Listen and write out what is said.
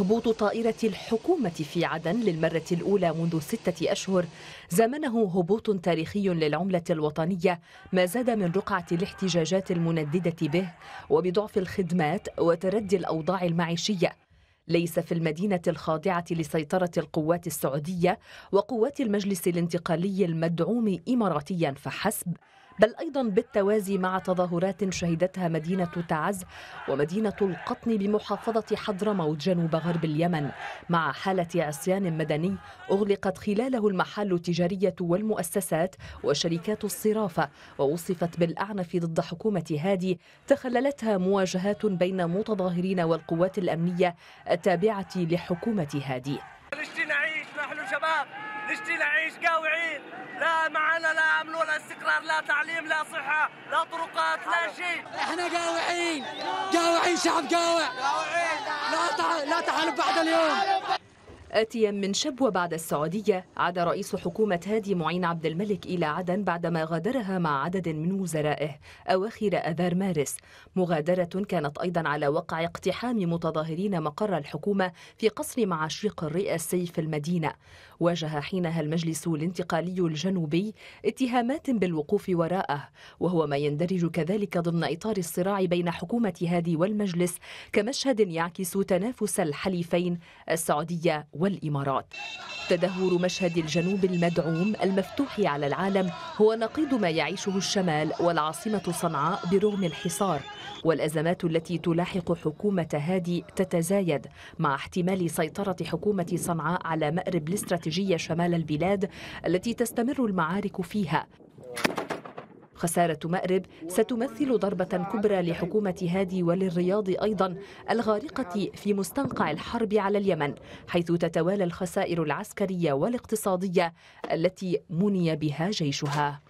هبوط طائرة الحكومة في عدن للمرة الأولى منذ ستة أشهر زمنه هبوط تاريخي للعملة الوطنية ما زاد من رقعة الاحتجاجات المنددة به وبضعف الخدمات وتردي الأوضاع المعيشية ليس في المدينة الخاضعة لسيطرة القوات السعودية وقوات المجلس الانتقالي المدعوم إماراتيا فحسب بل أيضا بالتوازي مع تظاهرات شهدتها مدينة تعز ومدينة القطن بمحافظة حضرموت جنوب غرب اليمن مع حالة عصيان مدني أغلقت خلاله المحال التجارية والمؤسسات وشركات الصرافة ووصفت بالأعنف ضد حكومة هادي تخللتها مواجهات بين متظاهرين والقوات الأمنية التابعة لحكومة هادي نشتي نعيش نحن شباب نشتي نعيش قاوعين لا معنا لا استقرار لا تعليم لا صحة لا طرقات لا شيء احنا قاوعين قاوعين شعب قاوع لا تعال لا تعال بعد اليوم آتيا من شبوة بعد السعودية عاد رئيس حكومة هادي معين عبد الملك إلى عدن بعدما غادرها مع عدد من وزرائه أواخر أذار مارس مغادرة كانت أيضا على وقع اقتحام متظاهرين مقر الحكومة في قصر معاشيق الرئاسي في المدينة واجه حينها المجلس الانتقالي الجنوبي اتهامات بالوقوف وراءه وهو ما يندرج كذلك ضمن إطار الصراع بين حكومة هادي والمجلس كمشهد يعكس تنافس الحليفين السعودية والإمارات تدهور مشهد الجنوب المدعوم المفتوح على العالم هو نقيض ما يعيشه الشمال والعاصمة صنعاء برغم الحصار والأزمات التي تلاحق حكومة هادي تتزايد مع احتمال سيطرة حكومة صنعاء على مأرب الاستراتيجية شمال البلاد التي تستمر المعارك فيها خسارة مأرب ستمثل ضربة كبرى لحكومة هادي وللرياض أيضا الغارقة في مستنقع الحرب على اليمن حيث تتوالى الخسائر العسكرية والاقتصادية التي مني بها جيشها